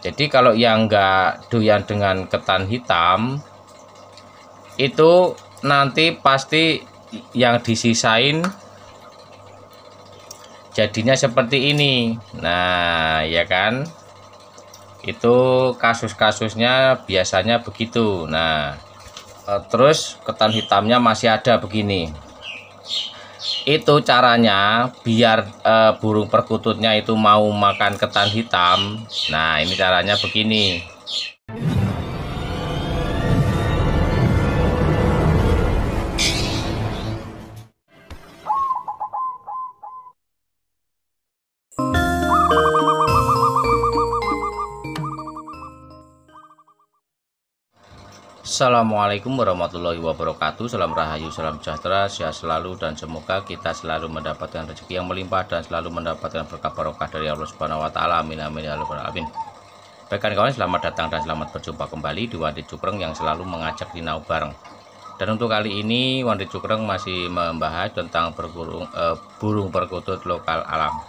jadi kalau yang enggak doyan dengan ketan hitam itu nanti pasti yang disisain jadinya seperti ini nah ya kan itu kasus-kasusnya biasanya begitu nah eh, terus ketan hitamnya masih ada begini itu caranya biar e, burung perkututnya itu mau makan ketan hitam nah ini caranya begini Assalamualaikum warahmatullahi wabarakatuh Salam rahayu, salam sejahtera, sehat selalu dan semoga kita selalu mendapatkan rezeki yang melimpah dan selalu mendapatkan berkah barokah dari Allah Subhanahu wa taala. Amin amin ya rabbal alamin. Baik kawan-kawan, selamat datang dan selamat berjumpa kembali di Wandi Cukreng yang selalu mengajak dinau bareng. Dan untuk kali ini Wandi Cukreng masih membahas tentang berburung, eh, burung perkutut lokal alam.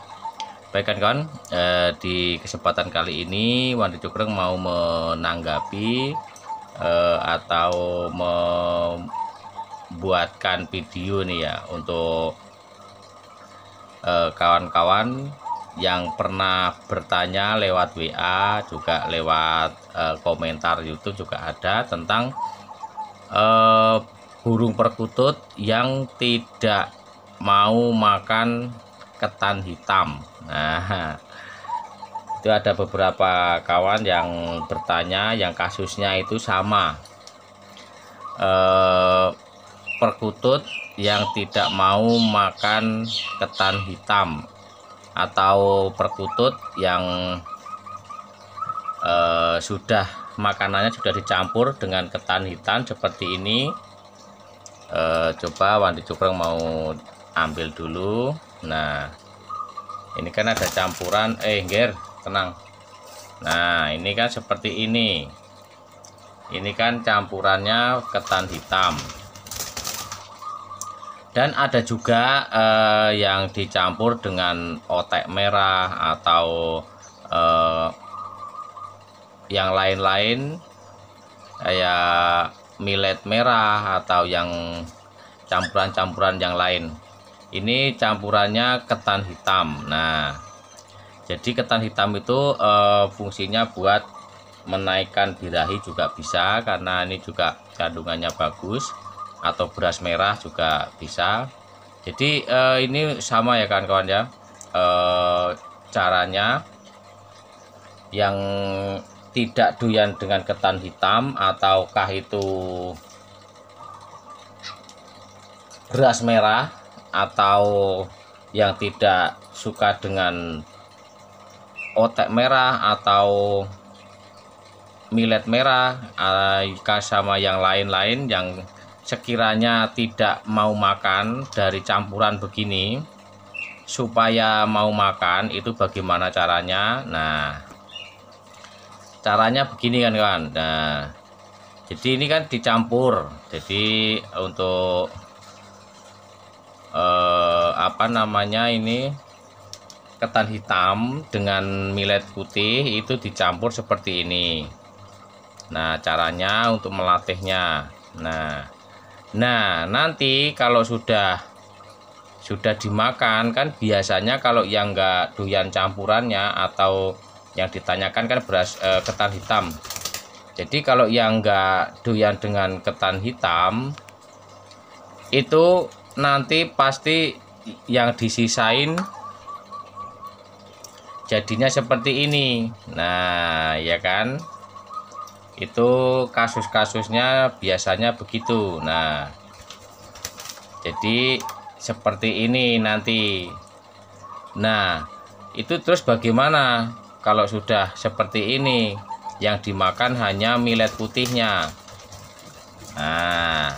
Baik kawan-kawan, eh, di kesempatan kali ini Wandi Cukreng mau menanggapi eh, atau membuatkan video nih ya untuk eh, kawan-kawan eh, yang pernah bertanya lewat WA juga lewat eh, komentar YouTube juga ada tentang eh, burung perkutut yang tidak mau makan ketan hitam. Nah, itu ada beberapa kawan yang bertanya yang kasusnya itu sama eh, perkutut yang tidak mau makan ketan hitam atau perkutut yang eh, sudah makanannya sudah dicampur dengan ketan hitam seperti ini eh, coba Wandi Cukreng mau ambil dulu nah ini kan ada campuran eh ger tenang nah ini kan seperti ini ini kan campurannya ketan hitam dan ada juga eh, yang dicampur dengan otek merah atau eh, yang lain-lain kayak millet merah atau yang campuran-campuran yang lain ini campurannya ketan hitam nah jadi ketan hitam itu e, fungsinya buat menaikkan birahi juga bisa karena ini juga kandungannya bagus atau beras merah juga bisa jadi e, ini sama ya kawan-kawan ya e, caranya yang tidak doyan dengan ketan hitam ataukah itu beras merah atau yang tidak suka dengan otak merah atau milet merah sama yang lain-lain yang sekiranya tidak mau makan dari campuran begini supaya mau makan itu bagaimana caranya nah caranya begini kan kan nah jadi ini kan dicampur jadi untuk eh, apa namanya ini ketan hitam dengan millet putih itu dicampur seperti ini nah caranya untuk melatihnya nah nah nanti kalau sudah sudah dimakan kan biasanya kalau yang enggak doyan campurannya atau yang ditanyakan kan beras e, ketan hitam jadi kalau yang enggak doyan dengan ketan hitam itu nanti pasti yang disisain jadinya seperti ini nah ya kan itu kasus-kasusnya biasanya begitu nah jadi seperti ini nanti nah itu terus bagaimana kalau sudah seperti ini yang dimakan hanya milet putihnya nah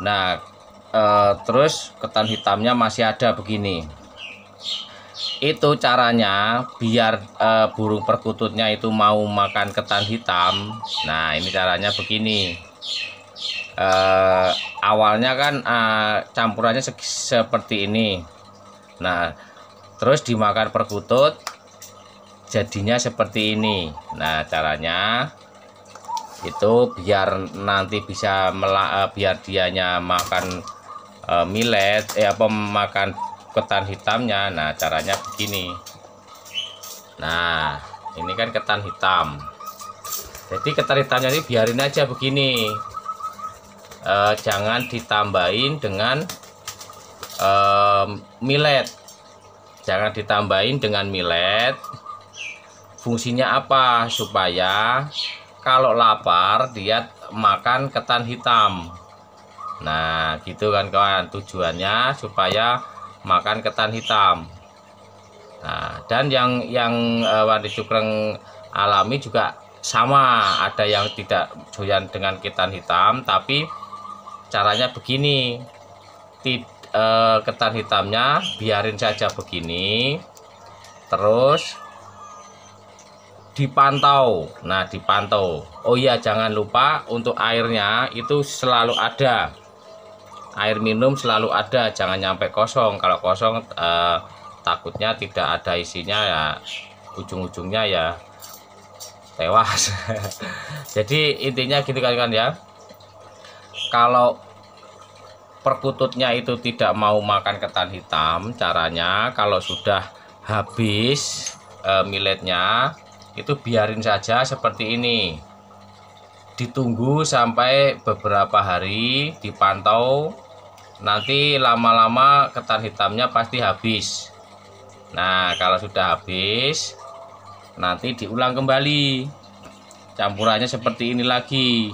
nah e, terus ketan hitamnya masih ada begini itu caranya biar e, burung perkututnya itu mau makan ketan hitam nah ini caranya begini e, awalnya kan e, campurannya se seperti ini nah terus dimakan perkutut jadinya seperti ini nah caranya itu biar nanti bisa mela biar dianya makan e, ya eh apa makan ketan hitamnya nah caranya begini nah ini kan ketan hitam jadi ketan hitamnya ini biarin aja begini e, jangan ditambahin dengan e, milet jangan ditambahin dengan millet. fungsinya apa supaya kalau lapar dia makan ketan hitam nah gitu kan kawan tujuannya supaya makan ketan hitam. Nah, dan yang yang uh, e, wadi cukreng alami juga sama, ada yang tidak doyan dengan ketan hitam, tapi caranya begini. Tid, uh, ketan hitamnya biarin saja begini. Terus dipantau. Nah, dipantau. Oh iya, jangan lupa untuk airnya itu selalu ada air minum selalu ada jangan nyampe kosong kalau kosong eh, takutnya tidak ada isinya ya ujung-ujungnya ya tewas jadi intinya gitu kan, kan ya kalau perkututnya itu tidak mau makan ketan hitam caranya kalau sudah habis e, miletnya itu biarin saja seperti ini ditunggu sampai beberapa hari dipantau nanti lama-lama ketan hitamnya pasti habis nah kalau sudah habis nanti diulang kembali campurannya seperti ini lagi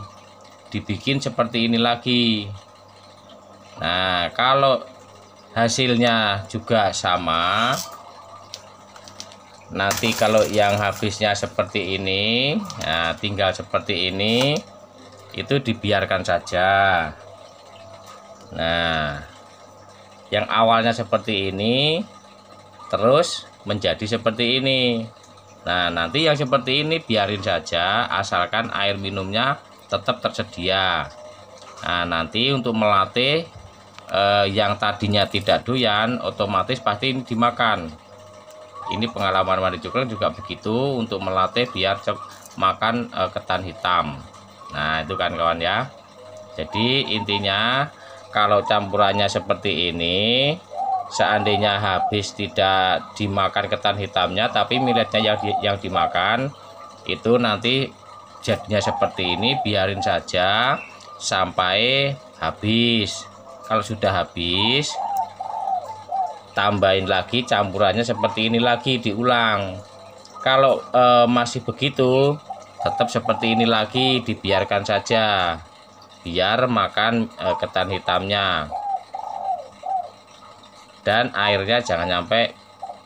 dibikin seperti ini lagi nah kalau hasilnya juga sama nanti kalau yang habisnya seperti ini nah tinggal seperti ini itu dibiarkan saja Nah, yang awalnya seperti ini terus menjadi seperti ini. Nah, nanti yang seperti ini biarin saja asalkan air minumnya tetap tersedia. Nah, nanti untuk melatih eh, yang tadinya tidak doyan otomatis pasti ini dimakan. Ini pengalaman mandi coklat juga begitu untuk melatih biar makan eh, ketan hitam. Nah, itu kan kawan ya. Jadi intinya kalau campurannya seperti ini seandainya habis tidak dimakan ketan hitamnya tapi miletnya yang di, yang dimakan itu nanti jadinya seperti ini biarin saja sampai habis kalau sudah habis tambahin lagi campurannya seperti ini lagi diulang kalau e, masih begitu tetap seperti ini lagi dibiarkan saja biar makan e, ketan hitamnya dan airnya jangan nyampe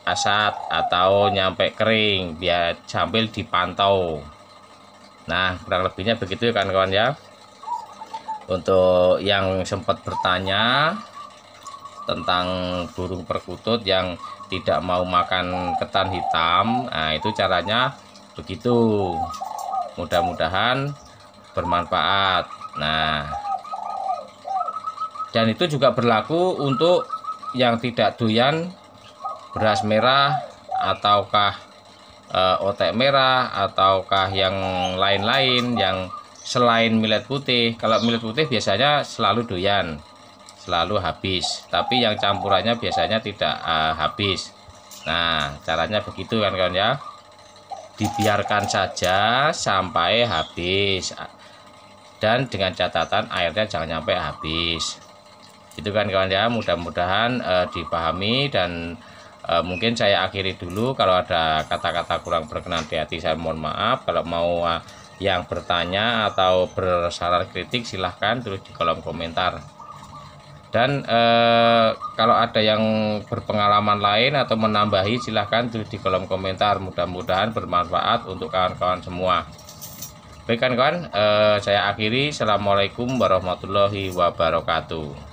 asat atau nyampe kering biar sambil dipantau nah kurang lebihnya begitu ya kawan-kawan ya untuk yang sempat bertanya tentang burung perkutut yang tidak mau makan ketan hitam nah itu caranya begitu mudah-mudahan bermanfaat nah dan itu juga berlaku untuk yang tidak doyan beras merah ataukah e, otek merah ataukah yang lain-lain yang selain millet putih kalau millet putih biasanya selalu doyan selalu habis tapi yang campurannya biasanya tidak e, habis nah caranya begitu kan kawan ya dibiarkan saja sampai habis dan dengan catatan airnya jangan sampai habis itu kan kawan ya mudah-mudahan eh, dipahami dan eh, mungkin saya akhiri dulu kalau ada kata-kata kurang berkenan di hati saya mohon maaf kalau mau eh, yang bertanya atau bersalah kritik silahkan tulis di kolom komentar dan eh, kalau ada yang berpengalaman lain atau menambahi silahkan tulis di kolom komentar mudah-mudahan bermanfaat untuk kawan-kawan semua Baik kawan kawan, eh, saya akhiri. Assalamualaikum warahmatullahi wabarakatuh.